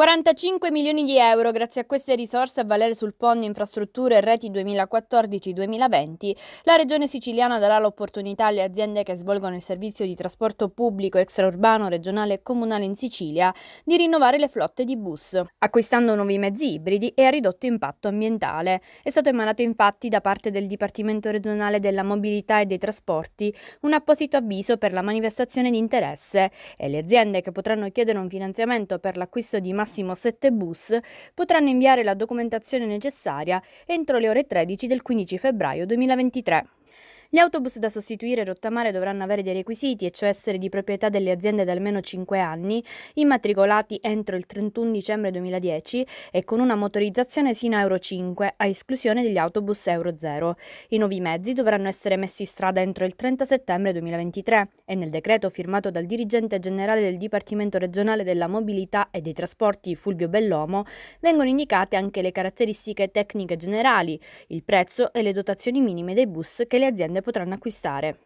45 milioni di euro grazie a queste risorse a valere sul PON Infrastrutture e Reti 2014-2020, la Regione Siciliana darà l'opportunità alle aziende che svolgono il servizio di trasporto pubblico extraurbano, regionale e comunale in Sicilia di rinnovare le flotte di bus, acquistando nuovi mezzi ibridi e a ridotto impatto ambientale. È stato emanato infatti da parte del Dipartimento regionale della mobilità e dei trasporti un apposito avviso per la manifestazione di interesse e le aziende che potranno chiedere un finanziamento per l'acquisto di masse massimo 7 bus potranno inviare la documentazione necessaria entro le ore 13 del 15 febbraio 2023. Gli autobus da sostituire e rottamare dovranno avere dei requisiti, e cioè essere di proprietà delle aziende da almeno 5 anni, immatricolati entro il 31 dicembre 2010 e con una motorizzazione sino a Euro 5, a esclusione degli autobus Euro 0. I nuovi mezzi dovranno essere messi in strada entro il 30 settembre 2023 e nel decreto firmato dal dirigente generale del Dipartimento regionale della mobilità e dei trasporti Fulvio Bellomo vengono indicate anche le caratteristiche tecniche generali, il prezzo e le dotazioni minime dei bus che le aziende potranno acquistare.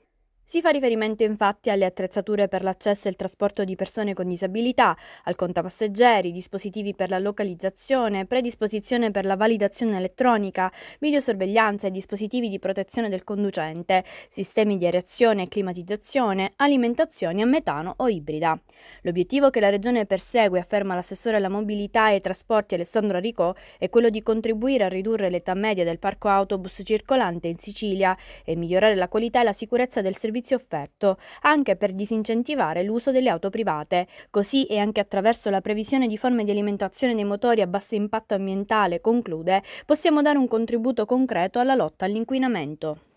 Si fa riferimento infatti alle attrezzature per l'accesso e il trasporto di persone con disabilità, al contapasseggeri, dispositivi per la localizzazione, predisposizione per la validazione elettronica, videosorveglianza e dispositivi di protezione del conducente, sistemi di aerazione e climatizzazione, alimentazioni a metano o ibrida. L'obiettivo che la Regione persegue, afferma l'assessore alla mobilità e ai trasporti Alessandro Aricò, è quello di contribuire a ridurre l'età media del parco autobus circolante in Sicilia e migliorare la qualità e la sicurezza del servizio servizio offerto, anche per disincentivare l'uso delle auto private. Così e anche attraverso la previsione di forme di alimentazione dei motori a basso impatto ambientale, conclude, possiamo dare un contributo concreto alla lotta all'inquinamento.